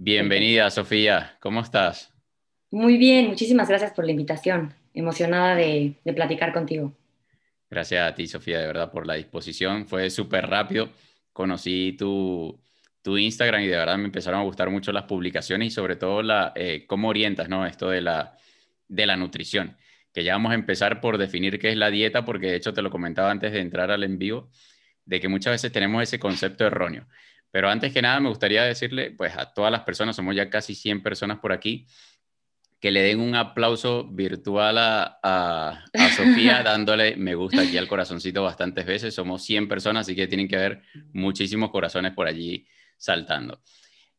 Bienvenida, Sofía. ¿Cómo estás? Muy bien, muchísimas gracias por la invitación. Emocionada de, platicar contigo. Gracias a ti, Sofía, de verdad, por la disposición. Fue súper rápido. Conocí tu, Instagram y de verdad me empezaron a gustar mucho las publicaciones y sobre todo la, eh, cómo orientas ¿no? esto de la, de la nutrición. Que ya vamos a empezar por definir qué es la dieta, porque de hecho te lo comentaba antes de entrar al en vivo, de que muchas veces tenemos ese concepto erróneo pero antes que nada me gustaría decirle, pues a todas las personas, somos ya casi 100 personas por aquí, que le den un aplauso virtual a, Sofía dándole me gusta aquí al corazoncito bastantes veces. Somos 100 personas, así que tienen que haber muchísimos corazones por allí saltando.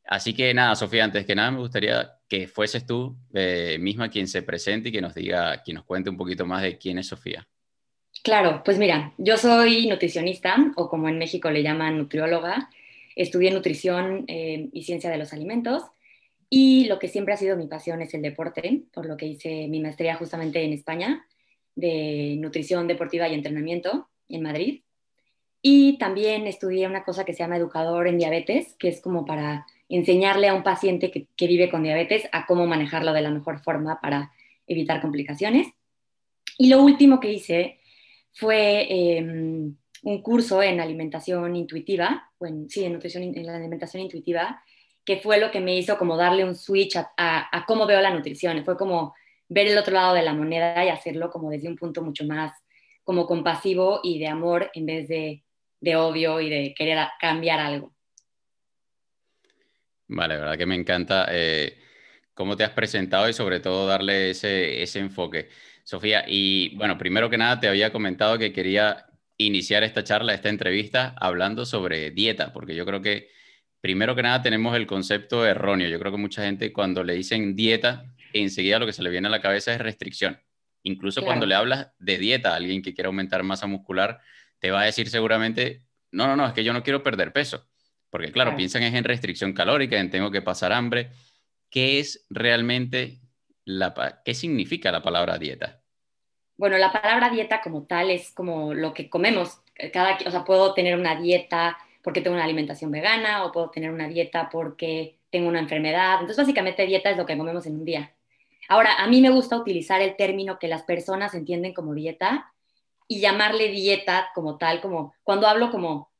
Así que nada, Sofía, antes que nada me gustaría que fueses tú eh, misma quien se presente y que nos diga, quien nos cuente un poquito más de quién es Sofía. Claro, pues mira, yo soy nutricionista o como en México le llaman nutrióloga. Estudié nutrición eh, y ciencia de los alimentos y lo que siempre ha sido mi pasión es el deporte, por lo que hice mi maestría justamente en España de nutrición deportiva y entrenamiento en Madrid. Y también estudié una cosa que se llama educador en diabetes, que es como para enseñarle a un paciente que, vive con diabetes a cómo manejarlo de la mejor forma para evitar complicaciones. Y lo último que hice fue em, un curso en alimentación intuitiva, sí, en, nutrición, en la alimentación intuitiva, que fue lo que me hizo como darle un switch a, cómo veo la nutrición. Fue como ver el otro lado de la moneda y hacerlo como desde un punto mucho más como compasivo y de amor en vez de, de odio y de querer cambiar algo. Vale, la verdad que me encanta eh, cómo te has presentado y sobre todo darle ese, ese enfoque. Sofía, y bueno, primero que nada te había comentado que quería iniciar esta charla, esta entrevista, hablando sobre dieta, porque yo creo que primero que nada tenemos el concepto erróneo. Yo creo que mucha gente cuando le dicen dieta, enseguida lo que se le viene a la cabeza es restricción. Incluso cuando le hablas de dieta a alguien que quiere aumentar masa muscular, te va a decir seguramente, no, no, no, es que yo no quiero perder peso. Porque claro, claro. piensan es en restricción calórica, en tengo que pasar hambre. ¿Qué es realmente la, qué significa la palabra dieta? bueno, la palabra dieta como tal es como lo que comemos. Eh, cada, o sea, puedo tener una dieta porque tengo una alimentación vegana o puedo tener una dieta porque tengo una enfermedad. Entonces, básicamente dieta es lo que comemos en un día. Ahora, a mí me gusta utilizar el término que las personas entienden como dieta y llamarle dieta como tal, como cuando hablo como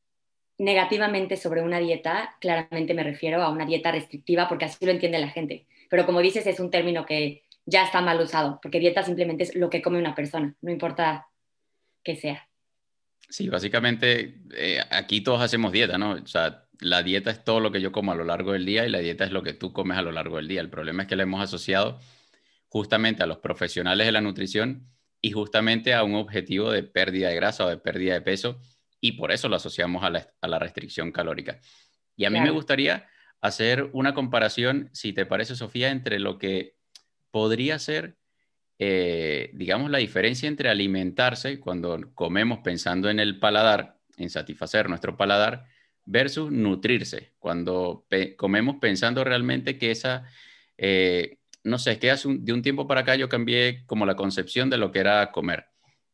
negativamente sobre una dieta, claramente me refiero a una dieta restrictiva porque así lo entiende la gente. Pero como dices, es un término que ya está mal usado, porque dieta simplemente es lo que come una persona, no importa que sea. Sí, básicamente eh, aquí todos hacemos dieta, ¿no? O sea, la dieta es todo lo que yo como a lo largo del día y la dieta es lo que tú comes a lo largo del día. El problema es que la hemos asociado justamente a los profesionales de la nutrición y justamente a un objetivo de pérdida de grasa o de pérdida de peso y por eso lo asociamos a la, restricción calórica. Y a mí me gustaría hacer una comparación, si te parece, Sofía, entre lo que podría ser, eh, digamos, la diferencia entre alimentarse cuando comemos pensando en el paladar, en satisfacer nuestro paladar, versus nutrirse, cuando comemos pensando realmente que esa, eh, no sé, es que hace de un tiempo para acá yo cambié como la concepción de lo que era comer.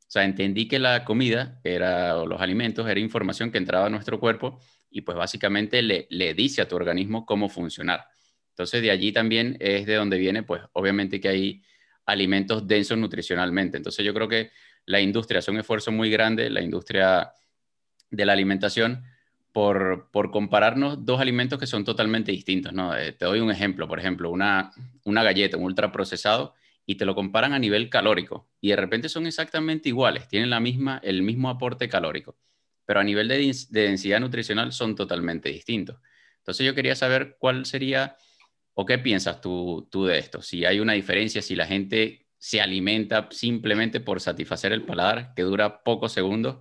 O sea, entendí que la comida era, o los alimentos era información que entraba a nuestro cuerpo y pues básicamente le dice a tu organismo cómo funcionar. Entonces de allí también es de donde viene, pues obviamente que hay alimentos densos nutricionalmente. Entonces yo creo que la industria hace un esfuerzo muy grande, la industria de la alimentación, por, compararnos dos alimentos que son totalmente distintos. ¿no? Eh, te doy un ejemplo, por ejemplo, una, una galleta, un ultraprocesado, y te lo comparan a nivel calórico y de repente son exactamente iguales, tienen la misma, el mismo aporte calórico, pero a nivel de, de densidad nutricional son totalmente distintos. Entonces yo quería saber cuál sería ¿O qué piensas tú, tú de esto? Si hay una diferencia, si la gente se alimenta simplemente por satisfacer el paladar, que dura pocos segundos,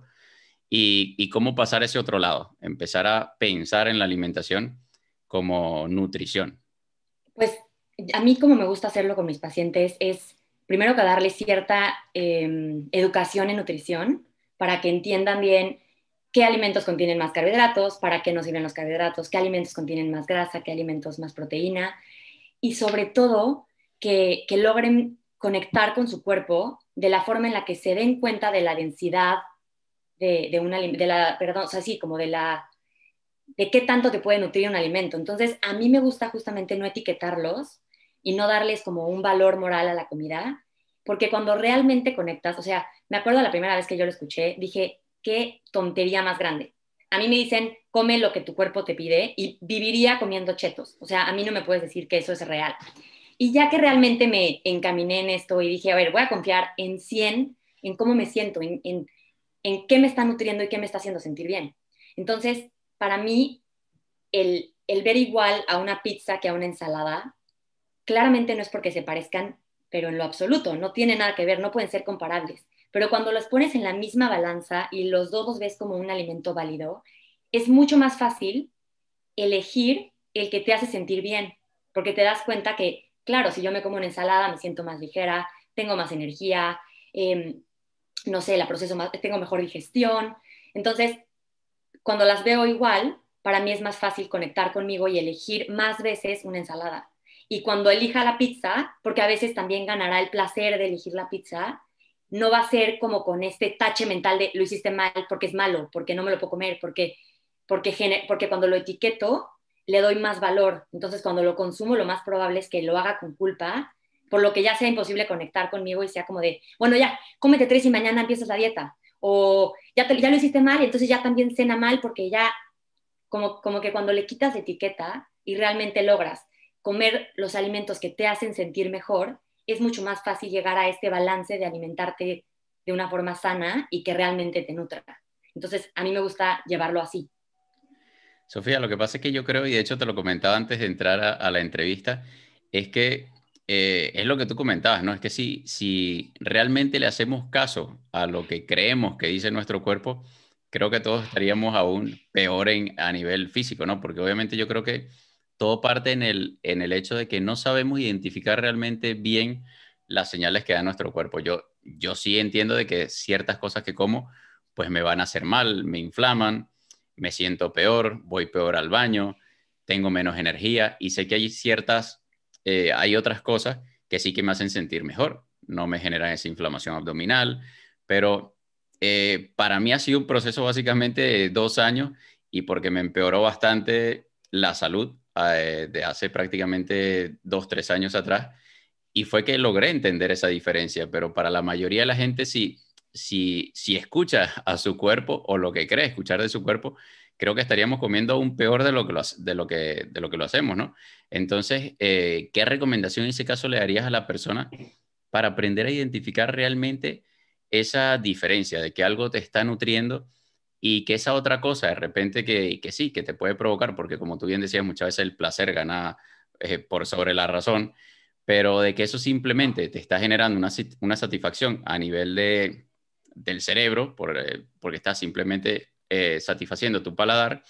y, cómo pasar a ese otro lado, empezar a pensar en la alimentación como nutrición. Pues a mí como me gusta hacerlo con mis pacientes es primero que darles cierta em, educación en nutrición para que entiendan bien qué alimentos contienen más carbohidratos, para qué nos sirven los carbohidratos, qué alimentos contienen más grasa, qué alimentos más proteína y sobre todo que, logren conectar con su cuerpo de la forma en la que se den cuenta de la densidad de, de, una, de perdón, o sea, sí, como de la, de qué tanto te puede nutrir un alimento. Entonces, a mí me gusta justamente no etiquetarlos y no darles como un valor moral a la comida, porque cuando realmente conectas, o sea, me acuerdo la primera vez que yo lo escuché, dije, qué tontería más grande. A mí me dicen, come lo que tu cuerpo te pide y viviría comiendo chetos. O sea, a mí no me puedes decir que eso es real. Y ya que realmente me encaminé en esto y dije, a ver, voy a confiar en 100, en cómo me siento, en, en, qué me está nutriendo y qué me está haciendo sentir bien. Entonces, para mí, el, el ver igual a una pizza que a una ensalada, claramente no es porque se parezcan, pero en lo absoluto, no tiene nada que ver, no pueden ser comparables pero cuando las pones en la misma balanza y los dos los ves como un alimento válido, es mucho más fácil elegir el que te hace sentir bien, porque te das cuenta que, claro, si yo me como una ensalada me siento más ligera, tengo más energía, em, no sé, la proceso más, tengo mejor digestión. Entonces, cuando las veo igual, para mí es más fácil conectar conmigo y elegir más veces una ensalada. Y cuando elija la pizza, porque a veces también ganará el placer de elegir la pizza, no va a ser como con este tache mental de lo hiciste mal porque es malo, porque no me lo puedo comer, porque, porque, porque cuando lo etiqueto le doy más valor. Entonces cuando lo consumo lo más probable es que lo haga con culpa, por lo que ya sea imposible conectar conmigo y sea como de, bueno, ya, cómete tres y mañana empiezas la dieta. O ya, ya lo hiciste mal, entonces ya también cena mal porque ya, como, como que cuando le quitas etiqueta y realmente logras comer los alimentos que te hacen sentir mejor, es mucho más fácil llegar a este balance de alimentarte de una forma sana y que realmente te nutra. Entonces, a mí me gusta llevarlo así. Sofía, lo que pasa es que yo creo, y de hecho te lo comentaba antes de entrar a, la entrevista, es que eh, es lo que tú comentabas, ¿no? Es que si, si realmente le hacemos caso a lo que creemos que dice nuestro cuerpo, creo que todos estaríamos aún peor en, a nivel físico, ¿no? Porque obviamente yo creo que todo parte en el, en el hecho de que no sabemos identificar realmente bien las señales que da nuestro cuerpo. Yo, yo sí entiendo de que ciertas cosas que como, pues me van a hacer mal, me inflaman, me siento peor, voy peor al baño, tengo menos energía y sé que hay ciertas, eh, hay otras cosas que sí que me hacen sentir mejor, no me generan esa inflamación abdominal, pero eh, para mí ha sido un proceso básicamente de dos años y porque me empeoró bastante la salud eh, de hace prácticamente dos, tres años atrás, y fue que logré entender esa diferencia, pero para la mayoría de la gente, si, si, si escucha a su cuerpo o lo que cree escuchar de su cuerpo, creo que estaríamos comiendo aún peor de lo que lo, de lo, que, de lo, que lo hacemos, ¿no? Entonces, eh, ¿qué recomendación en ese caso le darías a la persona para aprender a identificar realmente esa diferencia de que algo te está nutriendo y que esa otra cosa de repente que, sí, que te puede provocar, porque como tú bien decías, muchas veces el placer gana eh, por sobre la razón, pero de que eso simplemente te está generando una, satisfacción a nivel de, del cerebro, eh, porque estás simplemente eh, satisfaciendo tu paladar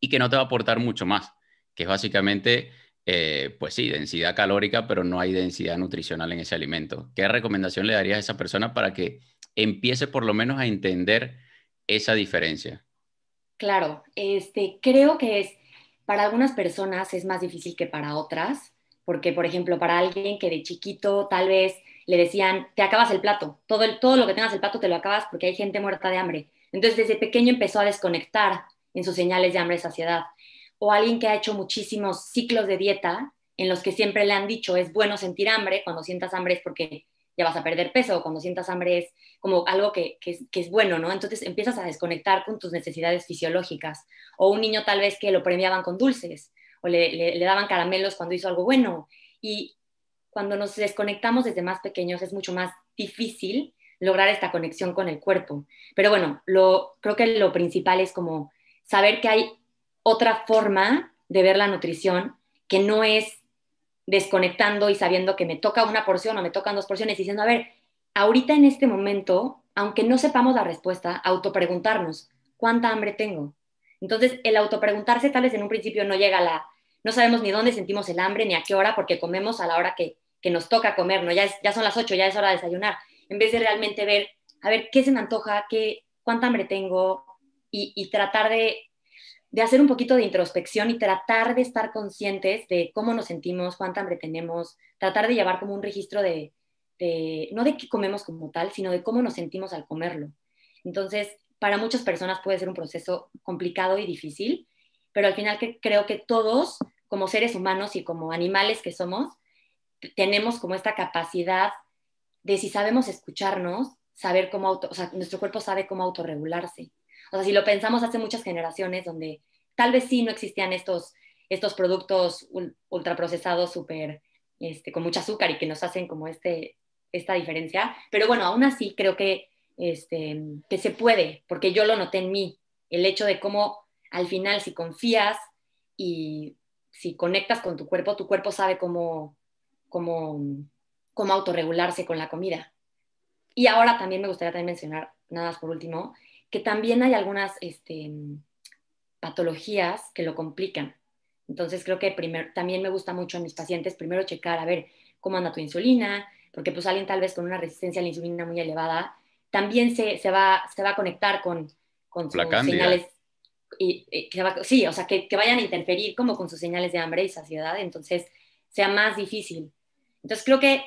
y que no te va a aportar mucho más, que es básicamente, pues sí, densidad calórica, pero no hay densidad nutricional en ese alimento. ¿Qué recomendación le darías a esa persona para que empiece por lo menos a entender esa diferencia? Claro, este, creo que es, para algunas personas es más difícil que para otras, porque, por ejemplo, para alguien que de chiquito tal vez le decían, te acabas el plato, todo, todo lo que tengas el plato te lo acabas porque hay gente muerta de hambre. Entonces, desde pequeño empezó a desconectar en sus señales de hambre y saciedad. O alguien que ha hecho muchísimos ciclos de dieta en los que siempre le han dicho, es bueno sentir hambre, cuando sientas hambre es porque ya vas a perder peso, o cuando sientas hambre es como algo que, es bueno, ¿no? Entonces empiezas a desconectar con tus necesidades fisiológicas. O un niño tal vez que lo premiaban con dulces, o le, le daban caramelos cuando hizo algo bueno. Y cuando nos desconectamos desde más pequeños es mucho más difícil lograr esta conexión con el cuerpo. Pero bueno, lo, creo que lo principal es como saber que hay otra forma de ver la nutrición que no es desconectando y sabiendo que me toca una porción o me tocan dos porciones, diciendo, a ver, ahorita en este momento, aunque no sepamos la respuesta, autopreguntarnos, ¿cuánta hambre tengo? Entonces, el autopreguntarse tal vez en un principio no llega a la, no sabemos ni dónde sentimos el hambre ni a qué hora, porque comemos a la hora que, nos toca comer, ¿no? Ya, ya son las ocho, ya es hora de desayunar, en vez de realmente ver, a ver, ¿qué se me antoja? ¿Qué, ¿Cuánta hambre tengo? Y, y tratar de de hacer un poquito de introspección y tratar de estar conscientes de cómo nos sentimos, cuánta hambre tenemos, tratar de llevar como un registro de, no de qué comemos como tal, sino de cómo nos sentimos al comerlo. Entonces, para muchas personas puede ser un proceso complicado y difícil, pero al final que creo que todos, como seres humanos y como animales que somos, tenemos como esta capacidad de si sabemos escucharnos, saber cómo, o sea, nuestro cuerpo sabe cómo autorregularse. O sea, si lo pensamos hace muchas generaciones donde tal vez sí no existían estos, productos ultraprocesados súper, este, con mucho azúcar y que nos hacen como este, esta diferencia. Pero bueno, aún así creo que, este, que se puede, porque yo lo noté en mí, el hecho de cómo al final si confías y si conectas con tu cuerpo, tu cuerpo sabe cómo, cómo, cómo autorregularse con la comida. Y ahora también me gustaría mencionar, nada más por último, que también hay algunas este, patologías que lo complican. Entonces creo que primero también me gusta mucho a mis pacientes primero checar, a ver, cómo anda tu insulina, porque pues alguien tal vez con una resistencia a la insulina muy elevada también se, va, se va a conectar con, con sus señales. Y, que sí, o sea, que, que, vayan a interferir como con sus señales de hambre y saciedad, entonces sea más difícil. Entonces creo que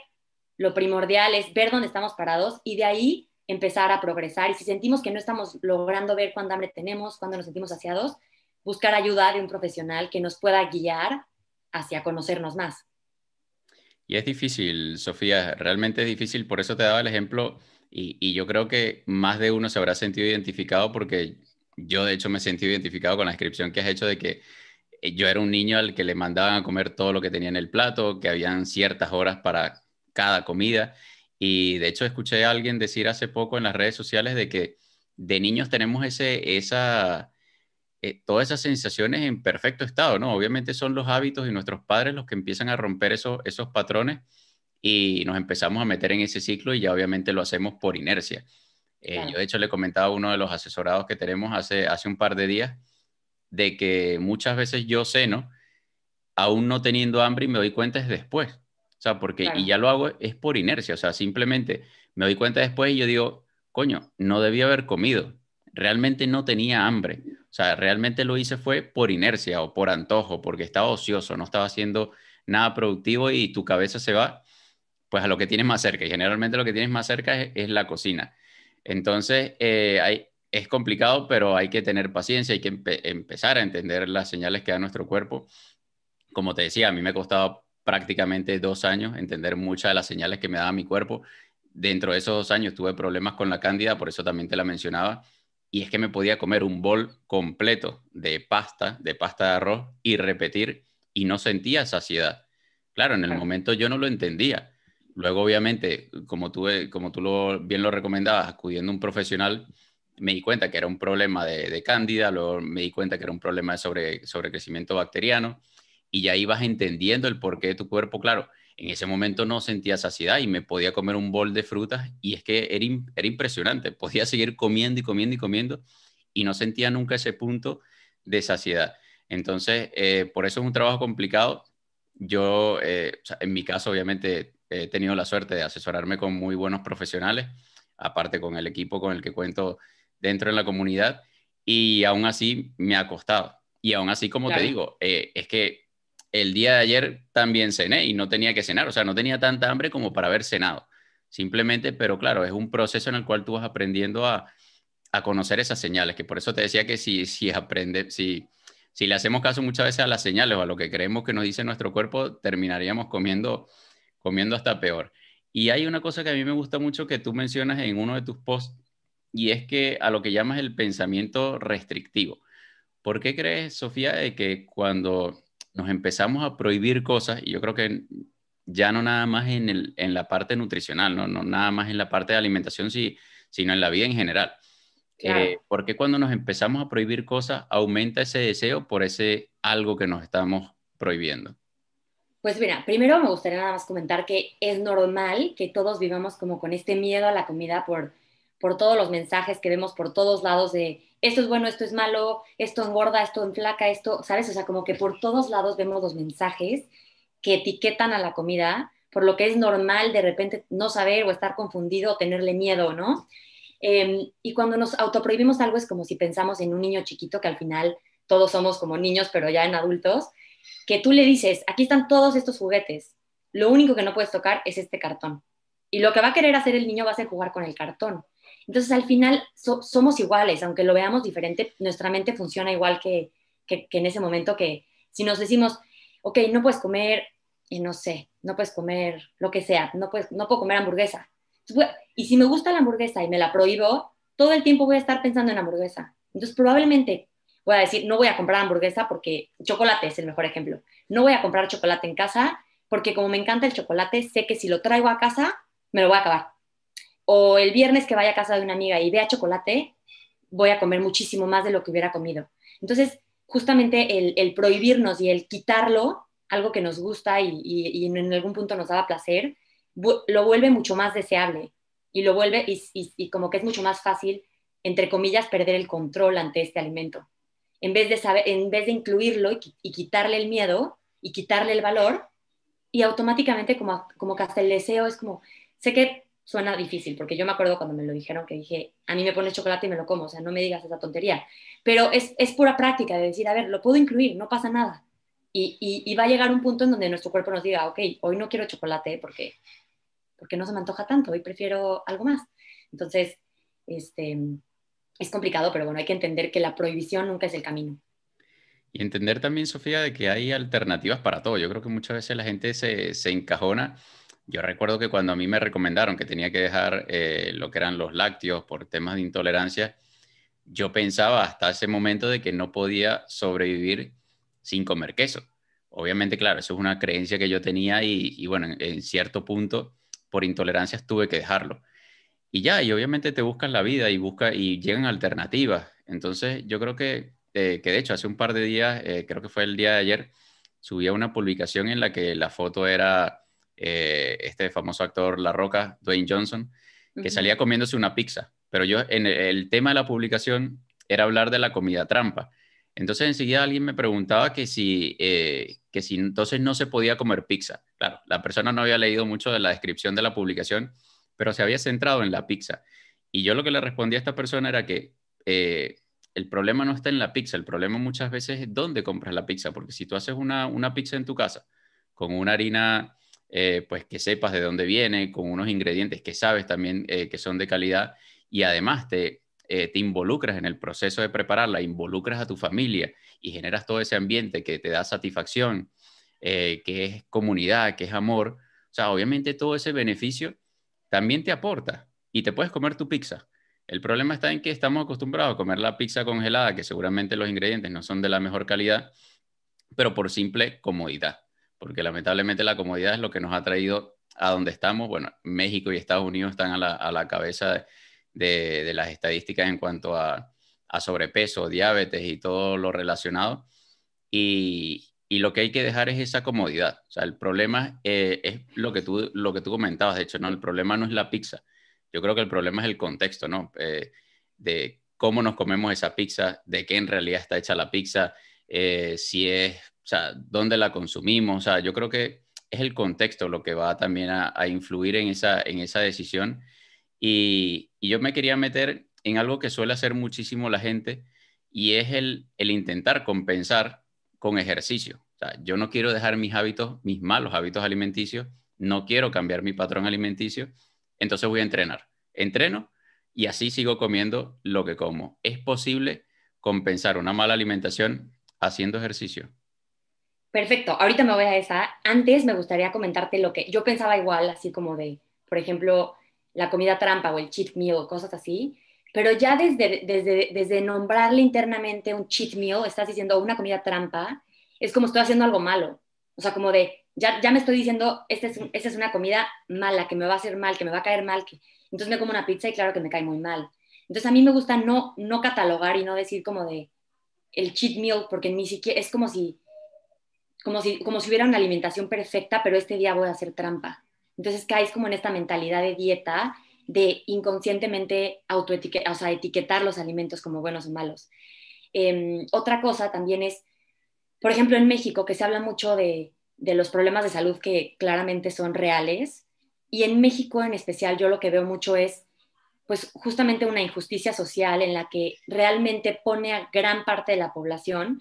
lo primordial es ver dónde estamos parados y de ahí empezar a progresar. Y si sentimos que no estamos logrando ver cuánta hambre tenemos, cuándo nos sentimos saciados, buscar ayuda de un profesional que nos pueda guiar hacia conocernos más. Y es difícil, Sofía, realmente es difícil, por eso te daba el ejemplo y, y, yo creo que más de uno se habrá sentido identificado porque yo de hecho me he sentido identificado con la descripción que has hecho de que eh, yo era un niño al que le mandaban a comer todo lo que tenía en el plato, que habían ciertas horas para cada comida y de hecho escuché a alguien decir hace poco en las redes sociales de que de niños tenemos ese, esa, eh, todas esas sensaciones en perfecto estado, ¿no? Obviamente son los hábitos y nuestros padres los que empiezan a romper esos, esos patrones y nos empezamos a meter en ese ciclo y ya obviamente lo hacemos por inercia. Eh, yo de hecho le comentaba a uno de los asesorados que tenemos hace, hace un par de días de que muchas veces yo ceno aún no teniendo hambre y me doy cuenta es después sea, porque, y ya lo hago, es por inercia, o sea, simplemente me doy cuenta después y yo digo, coño, no debía haber comido, realmente no tenía hambre, o sea, realmente lo hice fue por inercia o por antojo, porque estaba ocioso, no estaba haciendo nada productivo y tu cabeza se va, pues a lo que tienes más cerca, y generalmente lo que tienes más cerca es, la cocina. Entonces, eh, es complicado, pero hay que tener paciencia, hay que empezar a entender las señales que da nuestro cuerpo. Como te decía, a mí me costaba prácticamente dos años entender muchas de las señales que me daba mi cuerpo. Dentro de esos dos años tuve problemas con la cándida, por eso también te la mencionaba. Y es que me podía comer un bol completo de pasta, de pasta de arroz, y repetir, y no sentía saciedad. Claro, en el momento yo no lo entendía. Luego, obviamente, como tú, como tú bien lo recomendabas, acudiendo a un profesional, me di cuenta que era un problema de, cándida, luego me di cuenta que era un problema de sobre, sobrecrecimiento bacteriano y ya ibas entendiendo el porqué de tu cuerpo, claro. En ese momento no sentía saciedad y me podía comer un bol de frutas y es que era, impresionante, podía seguir comiendo y comiendo y comiendo y no sentía nunca ese punto de saciedad. Entonces, eh, por eso es un trabajo complicado. Yo, eh, en mi caso, obviamente, he tenido la suerte de asesorarme con muy buenos profesionales, aparte con el equipo con el que cuento dentro de la comunidad, y aún así me ha costado. Y aún así, como te digo, eh, es que el día de ayer también cené y no tenía que cenar, o sea, no tenía tanta hambre como para haber cenado. Simplemente, pero claro, es un proceso en el cual tú vas aprendiendo a, a conocer esas señales, que por eso te decía que si, si aprende, si, si le hacemos caso muchas veces a las señales o a lo que creemos que nos dice nuestro cuerpo, terminaríamos comiendo, comiendo hasta peor. Y hay una cosa que a mí me gusta mucho que tú mencionas en uno de tus posts, y es que a lo que llamas el pensamiento restrictivo. ¿Por qué crees, Sofía, de que cuando nos empezamos a prohibir cosas, y yo creo que ya no nada más en, en la parte nutricional, ¿no? no nada más en la parte de alimentación, sino en la vida en general. Eh, porque cuando nos empezamos a prohibir cosas, aumenta ese deseo por ese algo que nos estamos prohibiendo. Pues mira, primero me gustaría nada más comentar que es normal que todos vivamos como con este miedo a la comida por, por todos los mensajes que vemos por todos lados de esto es bueno, esto es malo, esto engorda, esto enflaca, esto, ¿sabes? O sea, como que por todos lados vemos los mensajes que etiquetan a la comida, por lo que es normal de repente no saber o estar confundido o tenerle miedo, ¿no? Em, y cuando nos autoprohibimos algo es como si pensamos en un niño chiquito que al final todos somos como niños, pero ya en adultos, que tú le dices, aquí están todos estos juguetes, lo único que no puedes tocar es este cartón. Y lo que va a querer hacer el niño va a ser jugar con el cartón. Entonces, al final somos iguales, aunque lo veamos diferente, nuestra mente funciona igual que, en ese momento que si nos decimos, ok, no puedes comer, y eh, no sé, no puedes comer lo que sea, no, puedes, no puedo comer hamburguesa. y si me gusta la hamburguesa y me la prohíbo, todo el tiempo voy a estar pensando en hamburguesa. Entonces, probablemente voy a decir, no voy a comprar hamburguesa porque chocolate es el mejor ejemplo. No voy a comprar chocolate en casa porque como me encanta el chocolate, sé que si lo traigo a casa, me lo voy a acabar o el viernes que vaya a casa de una amiga y vea chocolate, voy a comer muchísimo más de lo que hubiera comido. Entonces, justamente el, prohibirnos y el quitarlo, algo que nos gusta y, en algún punto nos daba placer, lo vuelve mucho más deseable y lo vuelve y, como que es mucho más fácil, entre comillas, perder el control ante este alimento. En vez de, en vez de incluirlo y quitarle el miedo y quitarle el valor, y automáticamente como, como que hasta el deseo es como, sé que suena difícil, porque yo me acuerdo cuando me lo dijeron que dije, a mí me pone chocolate y me lo como, o sea, no me digas esa tontería. Pero es, es pura práctica de decir, a ver, lo puedo incluir, no pasa nada. Y, y, va a llegar un punto en donde nuestro cuerpo nos diga, ok, hoy no quiero chocolate porque, porque no se me antoja tanto, hoy prefiero algo más. Entonces, este, es complicado, pero bueno, hay que entender que la prohibición nunca es el camino. Y entender también, Sofía, de que hay alternativas para todo. Yo creo que muchas veces la gente se, se encajona yo recuerdo que cuando a mí me recomendaron que tenía que dejar eh, lo que eran los lácteos por temas de intolerancia, yo pensaba hasta ese momento de que no podía sobrevivir sin comer queso. Obviamente, claro, eso es una creencia que yo tenía y, bueno, en, cierto punto, por intolerancias tuve que dejarlo. Y ya, y obviamente te buscan la vida y, busca, y llegan alternativas. Entonces, yo creo que, eh, que de hecho, hace un par de días, eh, creo que fue el día de ayer, subía una publicación en la que la foto era eh, este famoso actor La Roca, Dwayne Johnson, que salía comiéndose una pizza. Pero yo, en el, tema de la publicación era hablar de la comida trampa. Entonces enseguida alguien me preguntaba que si, eh, que si entonces no se podía comer pizza. Claro, la persona no había leído mucho de la descripción de la publicación, pero se había centrado en la pizza. Y yo lo que le respondí a esta persona era que eh, el problema no está en la pizza, el problema muchas veces es dónde compras la pizza, porque si tú haces una, una pizza en tu casa con una harina eh, pues que sepas de dónde viene, con unos ingredientes que sabes también eh, que son de calidad y además te, eh, te involucras en el proceso de prepararla, involucras a tu familia y generas todo ese ambiente que te da satisfacción, que es comunidad, que es amor. O sea, obviamente todo ese beneficio también te aporta y te puedes comer tu pizza. El problema está en que estamos acostumbrados a comer la pizza congelada, que seguramente los ingredientes no son de la mejor calidad, pero por simple comodidad porque lamentablemente la comodidad es lo que nos ha traído a donde estamos. Bueno, México y Estados Unidos están a la, a la cabeza de, de, las estadísticas en cuanto a, a, sobrepeso, diabetes y todo lo relacionado. Y, y, lo que hay que dejar es esa comodidad. O sea, el problema eh, es lo que, tú, lo que tú comentabas, de hecho, ¿no? El problema no es la pizza. Yo creo que el problema es el contexto, ¿no? Eh, de cómo nos comemos esa pizza, de qué en realidad está hecha la pizza, eh, si es o sea, dónde la consumimos, o sea, yo creo que es el contexto lo que va también a, influir en esa, en esa decisión. Y, y, yo me quería meter en algo que suele hacer muchísimo la gente y es el, el intentar compensar con ejercicio. O sea, yo no quiero dejar mis hábitos, mis malos hábitos alimenticios, no quiero cambiar mi patrón alimenticio, entonces voy a entrenar. Entreno y así sigo comiendo lo que como. ¿Es posible compensar una mala alimentación haciendo ejercicio? Perfecto, ahorita me voy a esa. Antes me gustaría comentarte lo que yo pensaba igual, así como de, por ejemplo, la comida trampa o el cheat meal, cosas así. Pero ya desde, desde, desde nombrarle internamente un cheat meal, estás diciendo una comida trampa, es como estoy haciendo algo malo. O sea, como de, ya, ya me estoy diciendo, esta es, es una comida mala, que me va a hacer mal, que me va a caer mal. Que... Entonces me como una pizza y claro que me cae muy mal. Entonces a mí me gusta no, no catalogar y no decir como de el cheat meal, porque ni siquiera es como si como si, como si hubiera una alimentación perfecta, pero este día voy a hacer trampa. Entonces caes como en esta mentalidad de dieta, de inconscientemente autoetiquetar, o sea, etiquetar los alimentos como buenos o malos. Em, otra cosa también es, por ejemplo, en México, que se habla mucho de, de los problemas de salud que claramente son reales, y en México en especial yo lo que veo mucho es pues justamente una injusticia social en la que realmente pone a gran parte de la población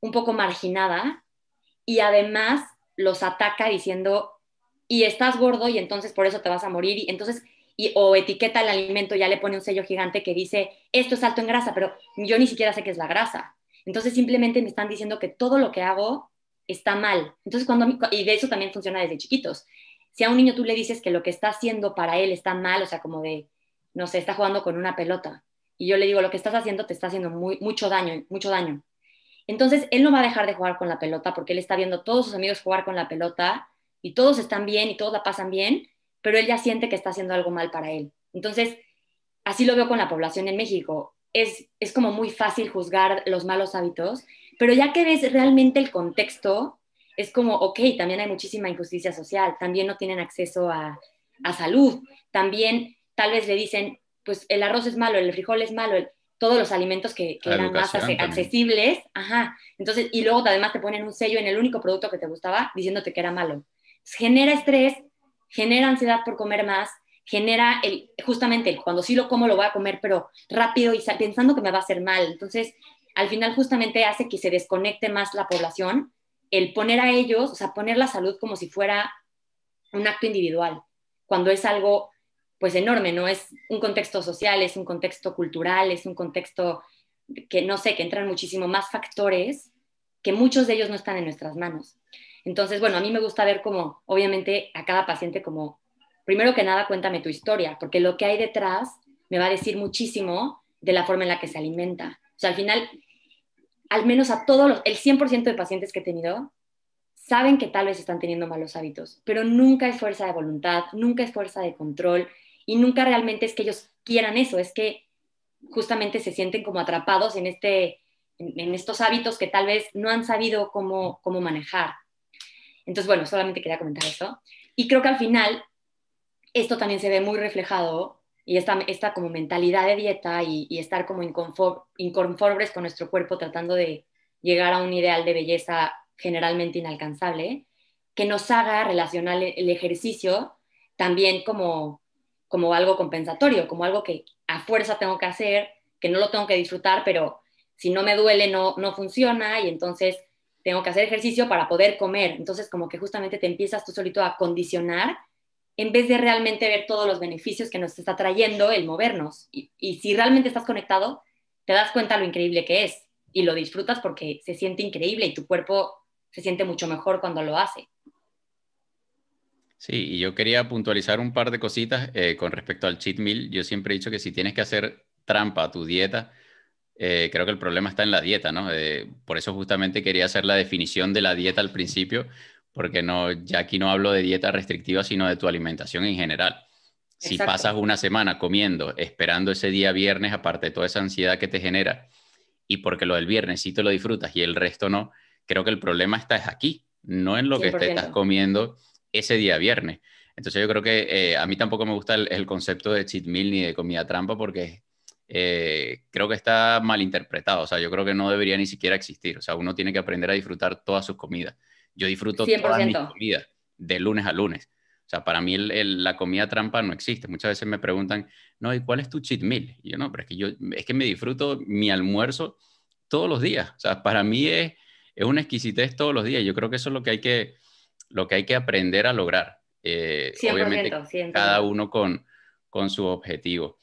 un poco marginada y además los ataca diciendo, y estás gordo y entonces por eso te vas a morir, y entonces, o etiqueta el alimento, ya le pone un sello gigante que dice, esto es alto en grasa, pero yo ni siquiera sé qué es la grasa. Entonces simplemente me están diciendo que todo lo que hago está mal. Entonces cuando, y de eso también funciona desde chiquitos. Si a un niño tú le dices que lo que está haciendo para él está mal, o sea, como de, no sé, está jugando con una pelota, y yo le digo, lo que estás haciendo te está haciendo muy, mucho daño, mucho daño. Entonces, él no va a dejar de jugar con la pelota porque él está viendo todos sus amigos jugar con la pelota y todos están bien y todos la pasan bien, pero él ya siente que está haciendo algo mal para él. Entonces, así lo veo con la población en México. Es, es como muy fácil juzgar los malos hábitos, pero ya que ves realmente el contexto, es como, ok, también hay muchísima injusticia social, también no tienen acceso a, a salud, también tal vez le dicen, pues el arroz es malo, el frijol es malo, el, todos los alimentos que, eran más accesibles. Ajá. Entonces, y luego además te ponen un sello en el único producto que te gustaba diciéndote que era malo. genera estrés, genera ansiedad por comer más, genera el, justamente cuando sí lo como lo voy a comer, pero rápido y pensando que me va a hacer mal. Entonces, al final justamente hace que se desconecte más la población, el poner a ellos, o sea, poner la salud como si fuera un acto individual, cuando es algo pues enorme, ¿no? Es un contexto social, es un contexto cultural, es un contexto que no sé, que entran muchísimo más factores que muchos de ellos no están en nuestras manos. Entonces, bueno, a mí me gusta ver como, obviamente, a cada paciente como, primero que nada, cuéntame tu historia, porque lo que hay detrás me va a decir muchísimo de la forma en la que se alimenta. O sea, al final, al menos a todos los, el 100% de pacientes que he tenido, saben que tal vez están teniendo malos hábitos, pero nunca es fuerza de voluntad, nunca es fuerza de control, y nunca realmente es que ellos quieran eso, es que justamente se sienten como atrapados en, este, en, estos hábitos que tal vez no han sabido cómo, cómo manejar. Entonces, bueno, solamente quería comentar eso. Y creo que al final esto también se ve muy reflejado y esta, esta como mentalidad de dieta y, estar como inconformes con nuestro cuerpo tratando de llegar a un ideal de belleza generalmente inalcanzable, que nos haga relacionar el ejercicio también como como algo compensatorio, como algo que a fuerza tengo que hacer, que no lo tengo que disfrutar, pero si no me duele no, no funciona y entonces tengo que hacer ejercicio para poder comer. Entonces como que justamente te empiezas tú solito a condicionar en vez de realmente ver todos los beneficios que nos está trayendo el movernos. Y, y si realmente estás conectado, te das cuenta lo increíble que es y lo disfrutas porque se siente increíble y tu cuerpo se siente mucho mejor cuando lo hace. Sí, y yo quería puntualizar un par de cositas eh, con respecto al cheat meal. Yo siempre he dicho que si tienes que hacer trampa a tu dieta, eh, creo que el problema está en la dieta, ¿no? Eh, por eso justamente quería hacer la definición de la dieta al principio, porque no, ya aquí no hablo de dieta restrictiva, sino de tu alimentación en general. Si pasas una semana comiendo, esperando ese día viernes, aparte de toda esa ansiedad que te genera, y porque lo del viernes sí te lo disfrutas y el resto no, creo que el problema está aquí, no en lo que te estás comiendo ese día viernes. Entonces yo creo que eh, a mí tampoco me gusta el, concepto de cheat meal ni de comida trampa porque eh, creo que está mal interpretado. O sea, yo creo que no debería ni siquiera existir. O sea, uno tiene que aprender a disfrutar todas sus comidas. Yo disfruto 100%. todas mis comidas de lunes a lunes. O sea, para mí la comida trampa no existe. Muchas veces me preguntan, no, ¿y cuál es tu cheat meal? yo no, pero es que yo es que me disfruto mi almuerzo todos los días. O sea, para mí es, es una exquisitez todos los días. Yo creo que eso es lo que hay que lo que hay que aprender a lograr. Eh, obviamente, cada uno con, su objetivo.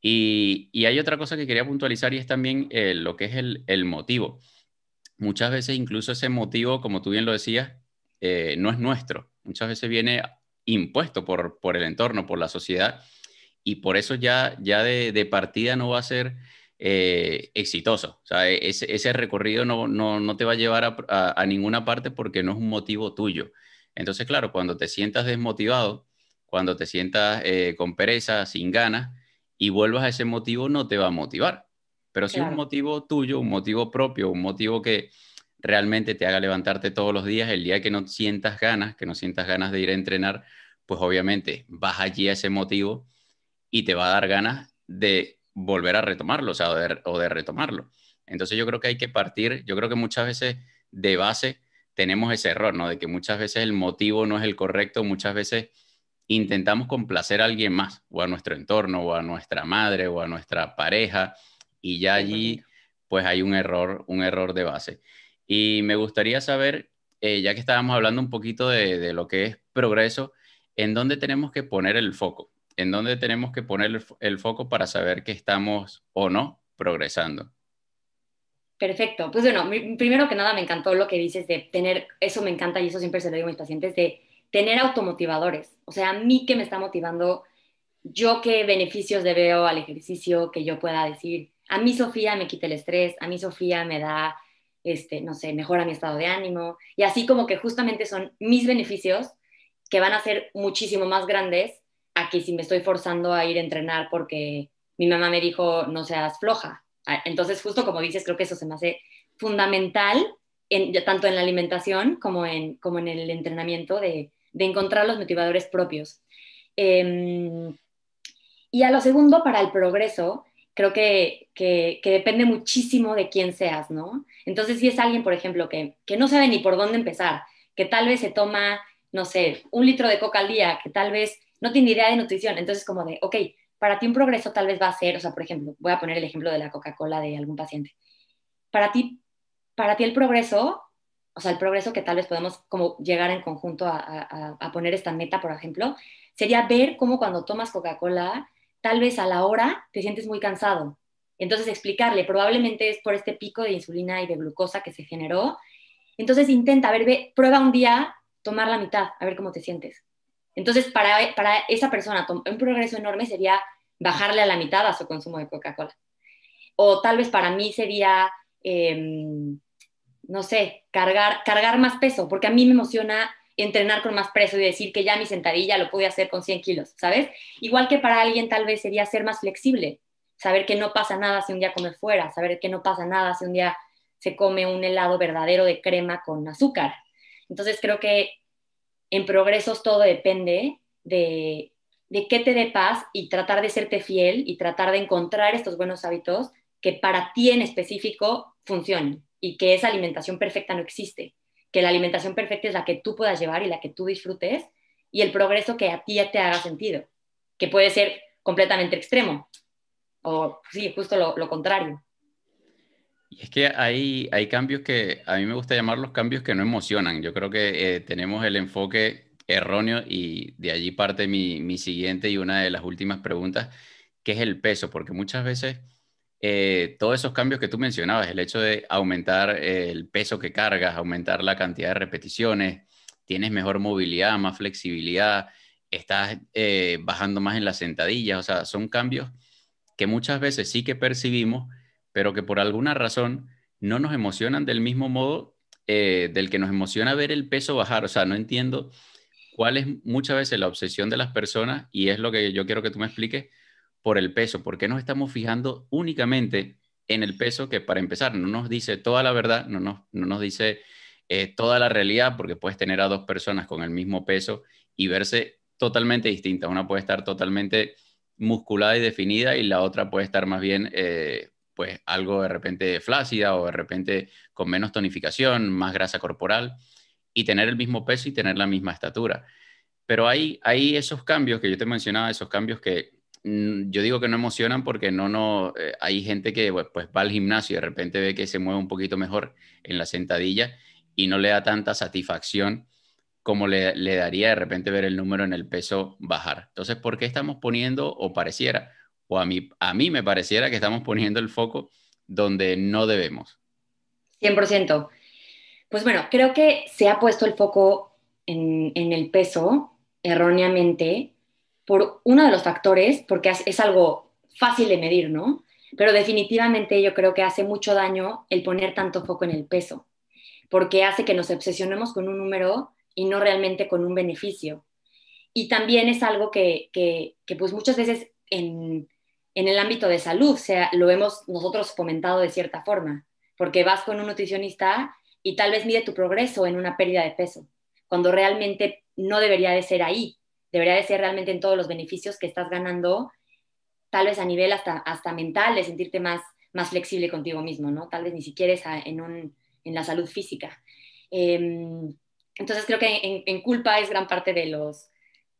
Y, hay otra cosa que quería puntualizar y es también eh, lo que es el, motivo. Muchas veces incluso ese motivo, como tú bien lo decías, eh, no es nuestro. Muchas veces viene impuesto por, por el entorno, por la sociedad, y por eso ya, ya de, partida no va a ser exitoso. O sea, e-, ese, recorrido no, te va a llevar a ninguna parte porque no es un motivo tuyo. Entonces, claro, cuando te sientas desmotivado, cuando te sientas eh, con pereza, sin ganas, y vuelvas a ese motivo, no te va a motivar. Pero si un motivo tuyo, un motivo propio, un motivo que realmente te haga levantarte todos los días, el día que no sientas ganas, que no sientas ganas de ir a entrenar, pues obviamente vas allí a ese motivo y te va a dar ganas de volver a retomarlo, o sea, o de retomarlo. Entonces yo creo que hay que partir, yo creo que muchas veces de base tenemos ese error, ¿no? De que muchas veces el motivo no es el correcto, muchas veces intentamos complacer a alguien más, o a nuestro entorno, o a nuestra madre, o a nuestra pareja, y ya allí pues hay un error, un error de base. Y me gustaría saber, eh, ya que estábamos hablando un poquito de, lo que es progreso, ¿en dónde tenemos que poner el foco? ¿En dónde tenemos que poner el, el foco para saber que estamos o no progresando? Perfecto. Pues bueno, primero que nada me encantó lo que dices de tener, eso me encanta y eso siempre se lo digo a mis pacientes, de tener automotivadores. O sea, a mí que me está motivando, yo qué beneficios le veo al ejercicio que yo pueda decir, a mí Sofía me quita el estrés, a mí Sofía me da, este, no sé, mejora mi estado de ánimo. Y así como que justamente son mis beneficios que van a ser muchísimo más grandes a que si me estoy forzando a ir a entrenar porque mi mamá me dijo no seas floja Ah, entonces, justo como dices, creo que eso se me hace fundamental, en, tanto en la alimentación como en, como en el entrenamiento, de, encontrar los motivadores propios. Em, y a lo segundo, para el progreso, creo que, depende muchísimo de quién seas, ¿no? Entonces, si es alguien, por ejemplo, que, no sabe ni por dónde empezar, que tal vez se toma, no sé, un litro de coca al día, que tal vez no tiene idea de nutrición, entonces como de, ok, para ti un progreso tal vez va a ser, o sea, por ejemplo, voy a poner el ejemplo de la Coca-Cola de algún paciente. Para ti, para ti el progreso, o sea, el progreso que tal vez podemos como llegar en conjunto a, poner esta meta, por ejemplo, sería ver cómo cuando tomas Coca-Cola, tal vez a la hora te sientes muy cansado. Entonces explicarle, probablemente es por este pico de insulina y de glucosa que se generó. Entonces intenta, a ver, prueba un día tomar la mitad, a ver cómo te sientes. Entonces, para, para esa persona, un progreso enorme sería bajarle a la mitad a su consumo de Coca-Cola. O tal vez para mí sería, em, no sé, cargar, cargar más peso, porque a mí me emociona entrenar con más peso y decir que ya mi sentadilla lo pude hacer con 100 kilos, ¿sabes? Igual que para alguien tal vez sería ser más flexible, saber que no pasa nada si un día come fuera, saber que no pasa nada si un día se come un helado verdadero de crema con azúcar. Entonces creo que en progresos todo depende de de qué te dé paz y tratar de serte fiel y tratar de encontrar estos buenos hábitos que para ti en específico funcionen y que esa alimentación perfecta no existe, que la alimentación perfecta es la que tú puedas llevar y la que tú disfrutes y el progreso que a ti ya te haga sentido, que puede ser completamente extremo o sí, justo lo, contrario. Y es que hay, hay cambios que a mí me gusta llamar los cambios que no emocionan. Yo creo que eh, tenemos el enfoque erróneo y de allí parte mi, mi, siguiente y una de las últimas preguntas, que es el peso, porque muchas veces eh, todos esos cambios que tú mencionabas, el hecho de aumentar eh, el peso que cargas, aumentar la cantidad de repeticiones, tienes mejor movilidad, más flexibilidad, estás eh, bajando más en las sentadillas, o sea, son cambios que muchas veces sí que percibimos, pero que por alguna razón no nos emocionan del mismo modo del que nos emociona ver el peso bajar, o sea, no entiendo cuál es muchas veces la obsesión de las personas, y es lo que yo quiero que tú me expliques, por el peso. ¿Por qué nos estamos fijando únicamente en el peso que para empezar no nos dice toda la verdad, no nos, dice eh, toda la realidad, porque puedes tener a dos personas con el mismo peso y verse totalmente distintas. Una puede estar totalmente musculada y definida y la otra puede estar más bien eh, pues algo de repente flácida o de repente con menos tonificación, más grasa corporal y tener el mismo peso y tener la misma estatura. Pero hay, hay esos cambios que yo te mencionaba, esos cambios que mm, yo digo que no emocionan porque no, no, eh, hay gente que pues, va al gimnasio y de repente ve que se mueve un poquito mejor en la sentadilla y no le da tanta satisfacción como le, daría de repente ver el número en el peso bajar. Entonces, ¿por qué estamos poniendo, o pareciera, o a mí, a mí me pareciera que estamos poniendo el foco donde no debemos? 100%. Pues bueno, creo que se ha puesto el foco en, el peso erróneamente por uno de los factores, porque es algo fácil de medir, ¿no? Pero definitivamente yo creo que hace mucho daño el poner tanto foco en el peso, porque hace que nos obsesionemos con un número y no realmente con un beneficio. Y también es algo que, pues muchas veces en, el ámbito de salud, sea, lo hemos nosotros comentado de cierta forma, porque vas con un nutricionista y tal vez mide tu progreso en una pérdida de peso, cuando realmente no debería de ser ahí, debería de ser realmente en todos los beneficios que estás ganando, tal vez a nivel hasta, hasta mental, de sentirte más, más flexible contigo mismo, ¿no? Tal vez ni siquiera en, un, en, la salud física. Em, entonces creo que en, culpa es gran parte de los,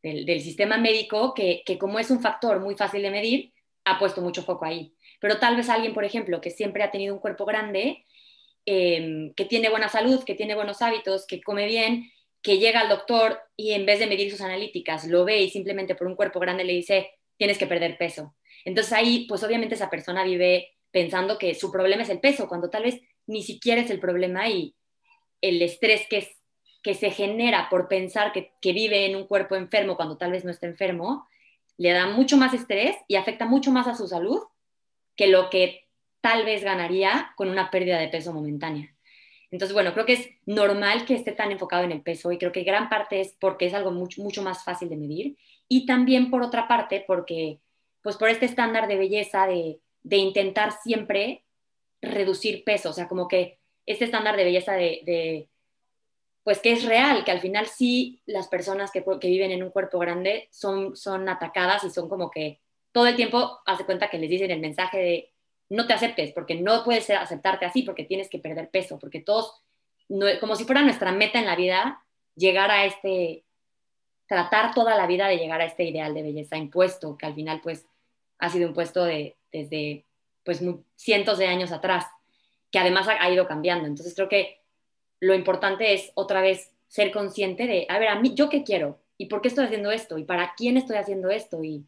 del, sistema médico, que, que como es un factor muy fácil de medir, ha puesto mucho foco ahí. Pero tal vez alguien, por ejemplo, que siempre ha tenido un cuerpo grande, Em, que tiene buena salud, que tiene buenos hábitos, que come bien, que llega al doctor y en vez de medir sus analíticas, lo ve y simplemente por un cuerpo grande le dice, tienes que perder peso. Entonces ahí, pues obviamente esa persona vive pensando que su problema es el peso, cuando tal vez ni siquiera es el problema y el estrés que, se genera por pensar que, que vive en un cuerpo enfermo cuando tal vez no está enfermo, le da mucho más estrés y afecta mucho más a su salud que lo que tal vez ganaría con una pérdida de peso momentánea. Entonces, bueno, creo que es normal que esté tan enfocado en el peso y creo que gran parte es porque es algo mucho, más fácil de medir y también por otra parte porque, pues por este estándar de belleza de, intentar siempre reducir peso, o sea, como que este estándar de belleza de, pues que es real, que al final sí las personas que, que, viven en un cuerpo grande son, son atacadas y son como que todo el tiempo hace cuenta que les dicen el mensaje de no te aceptes, porque no puedes aceptarte así, porque tienes que perder peso, porque todos, como si fuera nuestra meta en la vida, llegar a este, tratar toda la vida de llegar a este ideal de belleza impuesto, que al final pues ha sido impuesto de, desde pues cientos de años atrás, que además ha, ido cambiando. Entonces creo que lo importante es otra vez ser consciente de, a ver, a mí, ¿yo qué quiero? ¿Y por qué estoy haciendo esto? ¿Y para quién estoy haciendo esto? ¿Y,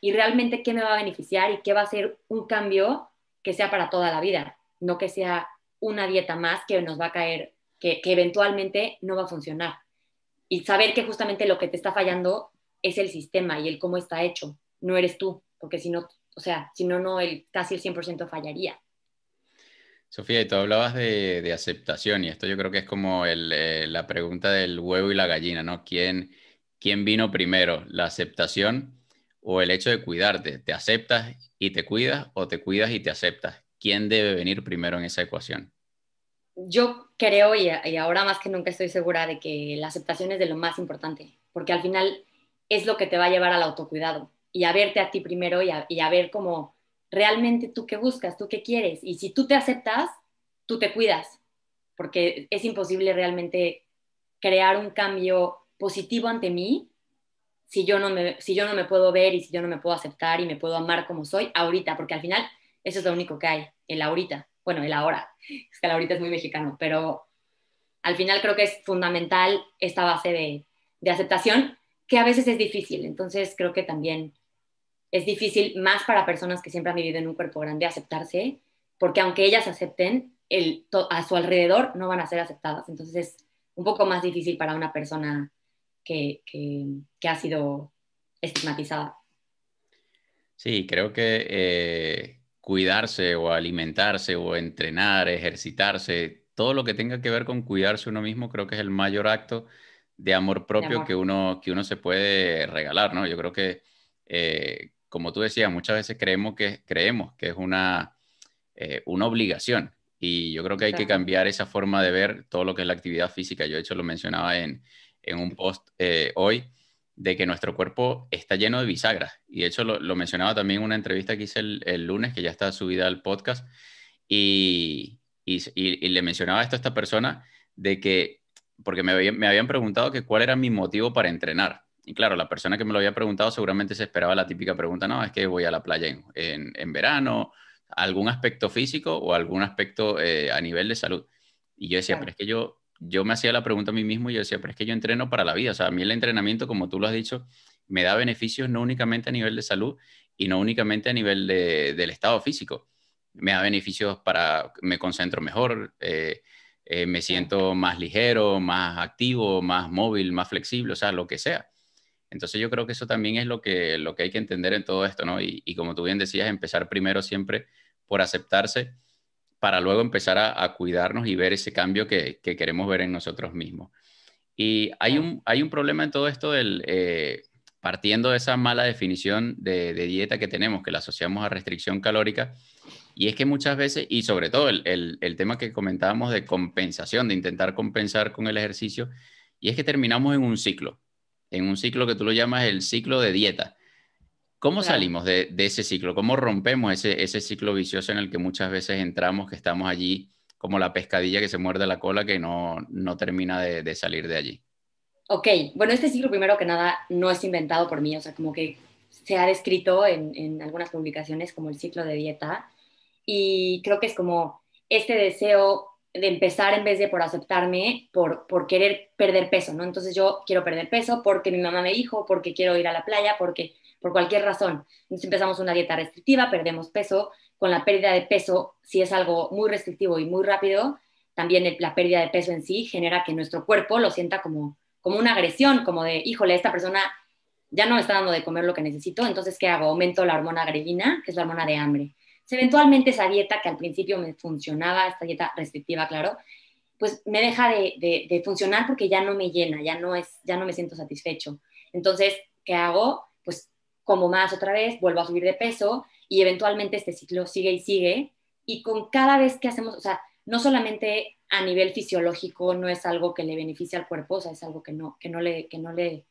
y realmente qué me va a beneficiar? ¿Y qué va a ser un cambio que sea para toda la vida, no que sea una dieta más que nos va a caer, que, eventualmente no va a funcionar. Y saber que justamente lo que te está fallando es el sistema y el cómo está hecho, no eres tú, porque si no, o sea, si no, no, el, casi el 100% fallaría. Sofía, y tú hablabas de, aceptación, y esto yo creo que es como eh, la pregunta del huevo y la gallina, ¿no? ¿Quién, ¿Quién vino primero, la aceptación o el hecho de cuidarte? ¿Te aceptas y te cuidas o te cuidas y te aceptas? ¿Quién debe venir primero en esa ecuación? Yo creo, y, ahora más que nunca estoy segura de que la aceptación es de lo más importante, porque al final es lo que te va a llevar al autocuidado y a verte a ti primero y a, y a ver cómo realmente tú qué buscas, tú qué quieres. Y si tú te aceptas, tú te cuidas, porque es imposible realmente crear un cambio positivo ante mí si yo, no me, si yo no me puedo ver y si yo no me puedo aceptar y me puedo amar como soy ahorita, porque al final eso es lo único que hay, el ahorita, bueno, el ahora, es que el ahorita es muy mexicano, pero al final creo que es fundamental esta base de, aceptación, que a veces es difícil, entonces creo que también es difícil más para personas que siempre han vivido en un cuerpo grande aceptarse, porque aunque ellas acepten, el, a su alrededor no van a ser aceptadas, entonces es un poco más difícil para una persona que, ha sido estigmatizada. Sí, creo que eh, cuidarse o alimentarse o entrenar, ejercitarse, todo lo que tenga que ver con cuidarse uno mismo, creo que es el mayor acto de amor propio Que, uno, que uno se puede regalar, ¿no? Yo creo que, eh, como tú decías, muchas veces creemos que, creemos que es una, eh, una obligación y yo creo que hay que cambiar esa forma de ver todo lo que es la actividad física. Yo, de hecho, lo mencionaba en, en un post eh, hoy de que nuestro cuerpo está lleno de bisagras. Y de hecho lo, mencionaba también en una entrevista que hice el, lunes, que ya está subida al podcast, y, y, le mencionaba esto a esta persona de que, porque me, habían preguntado que cuál era mi motivo para entrenar. Y claro, la persona que me lo había preguntado seguramente se esperaba la típica pregunta, no, es que voy a la playa en, en, verano, algún aspecto físico o algún aspecto eh, a nivel de salud. Y yo decía, pero es que yo yo me hacía la pregunta a mí mismo y yo decía, pero es que yo entreno para la vida. O sea, a mí el entrenamiento, como tú lo has dicho, me da beneficios no únicamente a nivel de salud y no únicamente a nivel del estado físico. Me da beneficios para, me concentro mejor, eh, eh, me siento más ligero, más activo, más móvil, más flexible, o sea, lo que sea. Entonces yo creo que eso también es lo que, lo que hay que entender en todo esto, ¿no? y como tú bien decías, empezar primero siempre por aceptarse para luego empezar a, cuidarnos y ver ese cambio que, queremos ver en nosotros mismos. Y hay un, hay un problema en todo esto del, eh, partiendo de esa mala definición de, dieta que tenemos, que la asociamos a restricción calórica, y es que muchas veces, y sobre todo el tema que comentábamos de compensación, de intentar compensar con el ejercicio, y es que terminamos en un ciclo, en un ciclo que tú lo llamas el ciclo de dieta ¿Cómo salimos de, ese ciclo? ¿Cómo rompemos ese, ciclo vicioso en el que muchas veces entramos, que estamos allí como la pescadilla que se muerde la cola que no, no termina de, salir de allí? Ok, bueno, este ciclo primero que nada no es inventado por mí, o sea, como que se ha descrito en, algunas publicaciones como el ciclo de dieta y creo que es como este deseo de empezar en vez de por aceptarme, por, por querer perder peso, ¿no? Entonces yo quiero perder peso porque mi mamá me dijo, porque quiero ir a la playa, porque por cualquier razón. Entonces empezamos una dieta restrictiva, perdemos peso, con la pérdida de peso, si es algo muy restrictivo y muy rápido, también la pérdida de peso en sí genera que nuestro cuerpo lo sienta como, como una agresión, como de, híjole, esta persona ya no me está dando de comer lo que necesito, entonces ¿qué hago? Aumento la hormona grelina, que es la hormona de hambre. eventualmente esa dieta que al principio me funcionaba, esta dieta restrictiva, claro, pues me deja de, de, de, funcionar porque ya no me llena, ya no, es, ya no me siento satisfecho. Entonces, ¿qué hago? Pues como más otra vez, vuelvo a subir de peso y eventualmente este ciclo sigue y sigue. Y con cada vez que hacemos, o sea, no solamente a nivel fisiológico no es algo que le beneficia al cuerpo, o sea, es algo que no, que no, le, que no, le,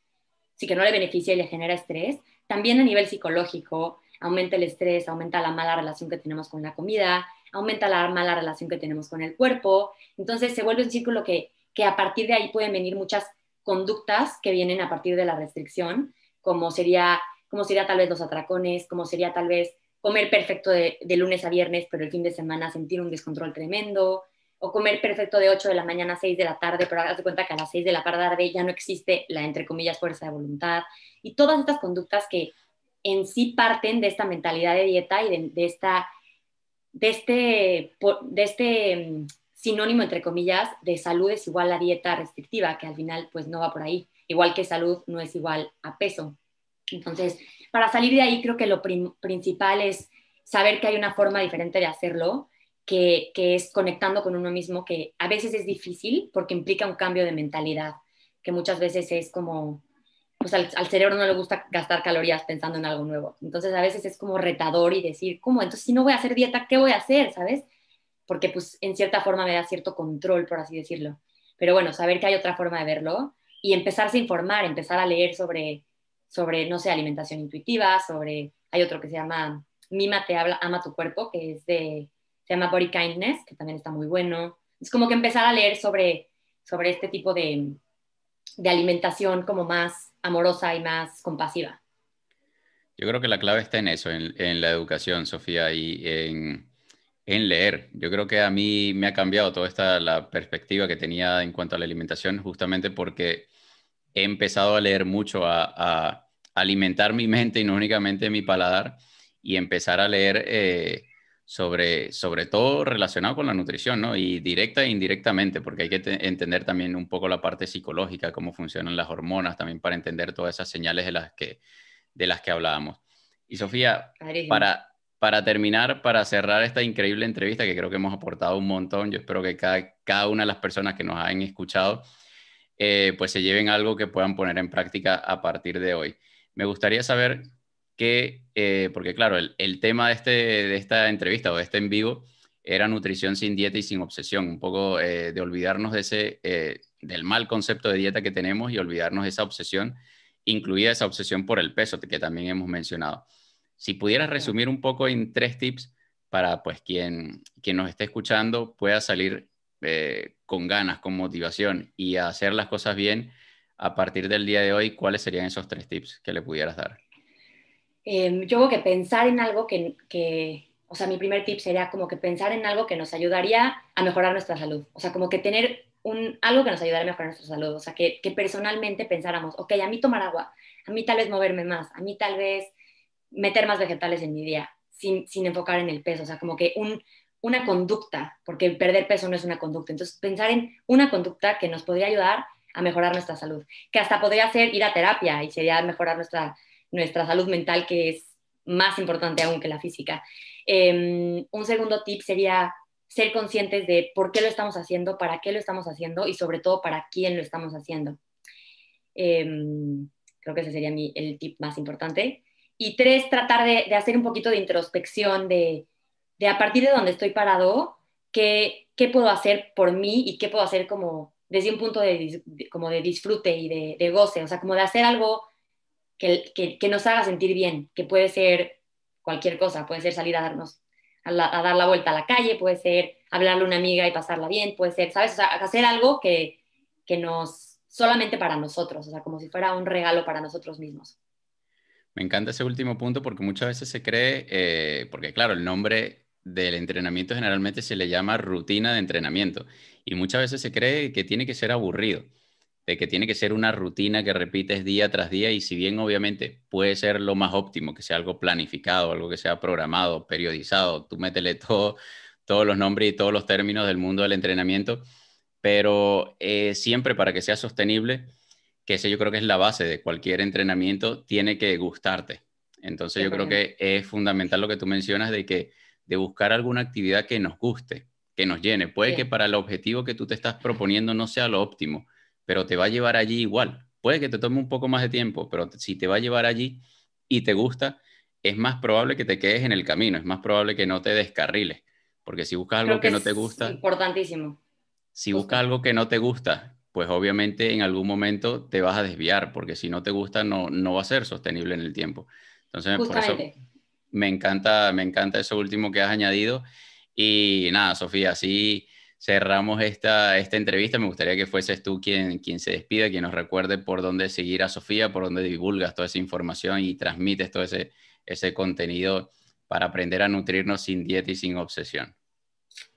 sí, que no le beneficia y le genera estrés, también a nivel psicológico aumenta el estrés, aumenta la mala relación que tenemos con la comida, aumenta la mala relación que tenemos con el cuerpo. Entonces se vuelve un círculo que, que a partir de ahí pueden venir muchas conductas que vienen a partir de la restricción, como sería como sería tal vez los atracones, como sería tal vez comer perfecto de, lunes a viernes, pero el fin de semana sentir un descontrol tremendo, o comer perfecto de 8 de la mañana a 6 de la tarde, pero hagas de cuenta que a las 6 de la tarde ya no existe la, entre comillas, fuerza de voluntad, y todas estas conductas que en sí parten de esta mentalidad de dieta y de, de esta, de, este, de este mm, sinónimo, entre comillas, de salud es igual a dieta restrictiva, que al final pues no va por ahí, igual que salud no es igual a peso. Entonces, para salir de ahí creo que lo principal es saber que hay una forma diferente de hacerlo, que, es conectando con uno mismo, que a veces es difícil porque implica un cambio de mentalidad, que muchas veces es como, pues al, cerebro no le gusta gastar calorías pensando en algo nuevo. Entonces a veces es como retador y decir, ¿cómo? Entonces si no voy a hacer dieta, ¿qué voy a hacer? ¿Sabes? Porque pues en cierta forma me da cierto control, por así decirlo. Pero bueno, saber que hay otra forma de verlo y empezarse a informar, empezar a leer sobre sobre, no sé, alimentación intuitiva, sobre, hay otro que se llama Mima te habla, ama tu cuerpo, que es de, se llama Body Kindness, que también está muy bueno. Es como que empezar a leer sobre, sobre este tipo de, de alimentación como más amorosa y más compasiva. Yo creo que la clave está en eso, en, la educación, Sofía, y en, en, leer. Yo creo que a mí me ha cambiado toda esta la perspectiva que tenía en cuanto a la alimentación, justamente porque he empezado a leer mucho, a alimentar mi mente y no únicamente mi paladar y empezar a leer eh, sobre, sobre todo relacionado con la nutrición, ¿no? Y directa e indirectamente, porque hay que entender también un poco la parte psicológica, cómo funcionan las hormonas, también para entender todas esas señales de las que, de las que hablábamos. Y Sofía, para, para terminar, para cerrar esta increíble entrevista que creo que hemos aportado un montón, yo espero que cada, cada una de las personas que nos han escuchado, eh, pues se lleven algo que puedan poner en práctica a partir de hoy me gustaría saber qué, eh, porque claro, el, tema este, de, esta entrevista o de este en vivo era nutrición sin dieta y sin obsesión, un poco eh, de olvidarnos de ese, eh, del mal concepto de dieta que tenemos y olvidarnos de esa obsesión, incluida esa obsesión por el peso que también hemos mencionado. Si pudieras resumir un poco en tres tips para pues quien, quien nos esté escuchando pueda salir con ganas, con motivación y hacer las cosas bien a partir del día de hoy, ¿cuáles serían esos tres tips que le pudieras dar? Em, yo creo que pensar en algo que, o sea, mi primer tip sería como que pensar en algo que nos ayudaría a mejorar nuestra salud. O sea, como que tener un, algo que nos ayudara a mejorar nuestra salud. O sea, que, que personalmente pensáramos, ok, a mí tomar agua, a mí tal vez moverme más, a mí tal vez meter más vegetales en mi día, sin, enfocar en el peso. O sea, como que un, una conducta, porque perder peso no es una conducta. Entonces, pensar en una conducta que nos podría ayudar a mejorar nuestra salud, que hasta podría ser ir a terapia y sería mejorar nuestra, nuestra salud mental, que es más importante aún que la física. Em, un segundo tip sería ser conscientes de por qué lo estamos haciendo, para qué lo estamos haciendo y sobre todo para quién lo estamos haciendo. Em, creo que ese sería el tip más importante. Y tres, tratar de, hacer un poquito de introspección de, a partir de donde estoy parado, qué, qué puedo hacer por mí y qué puedo hacer como desde un punto de, como de disfrute y de, goce, o sea, como de hacer algo que, que, nos haga sentir bien, que puede ser cualquier cosa, puede ser salir a darnos, a, dar la vuelta a la calle, puede ser hablarle a una amiga y pasarla bien, puede ser, ¿sabes? O sea, hacer algo que, que nos, solamente para nosotros, o sea, como si fuera un regalo para nosotros mismos. Me encanta ese último punto porque muchas veces se cree, eh, porque claro, el nombre del entrenamiento generalmente se le llama rutina de entrenamiento y muchas veces se cree que tiene que ser aburrido, de que tiene que ser una rutina que repites día tras día y si bien obviamente puede ser lo más óptimo, que sea algo planificado, algo que sea programado, periodizado, tú métele todo, todos los nombres y todos los términos del mundo del entrenamiento, pero eh, siempre para que sea sostenible, que ese yo creo que es la base de cualquier entrenamiento, tiene que gustarte. Entonces yo creo que es fundamental lo que tú mencionas de que de buscar alguna actividad que nos guste, que nos llene. Puede que para el objetivo que tú te estás proponiendo no sea lo óptimo, pero te va a llevar allí igual. Puede que te tome un poco más de tiempo, pero si te va a llevar allí y te gusta, es más probable que te quedes en el camino, es más probable que no te descarriles, porque si buscas algo que, no te gusta... Importantísimo. Si busca buscas algo que no te gusta, pues obviamente en algún momento te vas a desviar, porque si no te gusta no, no va a ser sostenible en el tiempo. Entonces, por eso me encanta, me encanta eso último que has añadido. Y nada, Sofía, así cerramos esta, esta entrevista. Me gustaría que fueses tú quien, quien se despida, quien nos recuerde por dónde seguir a Sofía, por dónde divulgas toda esa información y transmites todo ese, ese contenido para aprender a nutrirnos sin dieta y sin obsesión.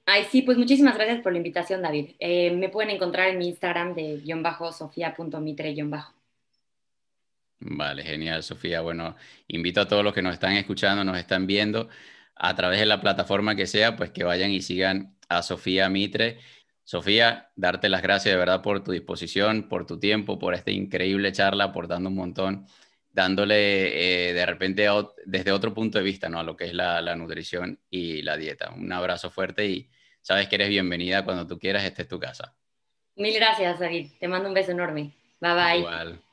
Ay, sí, pues muchísimas gracias por la invitación, David. Eh, me pueden encontrar en mi Instagram de guión Vale, genial, Sofía. Bueno, invito a todos los que nos están escuchando, nos están viendo a través de la plataforma que sea, pues que vayan y sigan a Sofía Mitre. Sofía, darte las gracias de verdad por tu disposición, por tu tiempo, por esta increíble charla, por aportando un montón, dándole eh, de repente desde otro punto de vista ¿no? a lo que es la, la nutrición y la dieta. Un abrazo fuerte y sabes que eres bienvenida cuando tú quieras, esta es tu casa. Mil gracias, David. Te mando un beso enorme. Bye bye. Igual.